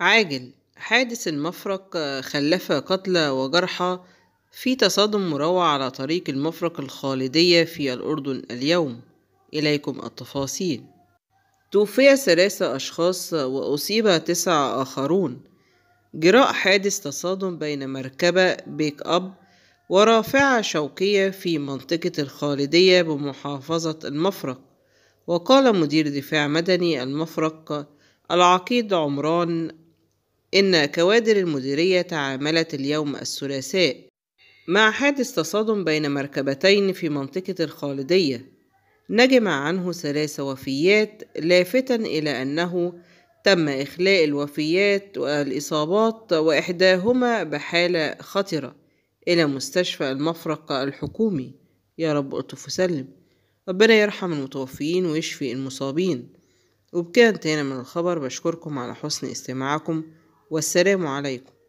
عاجل حادث المفرق خلف قتلى وجرحى في تصادم مروع على طريق المفرق الخالدية في الأردن اليوم إليكم التفاصيل توفي ثلاثة أشخاص وأصيب تسعة آخرون جراء حادث تصادم بين مركبة بيك أب ورافعة شوكية في منطقة الخالدية بمحافظة المفرق وقال مدير دفاع مدني المفرق العقيد عمران إن كوادر المديرية تعاملت اليوم الثلاثاء مع حادث تصادم بين مركبتين في منطقة الخالدية نجم عنه ثلاث وفيات لافتا إلى أنه تم إخلاء الوفيات والإصابات وإحداهما بحالة خطرة إلى مستشفى المفرق الحكومي يا رب ألطف وسلم ربنا يرحم المتوفيين ويشفي المصابين وبكده انتهينا من الخبر بشكركم على حسن استماعكم والسلام عليكم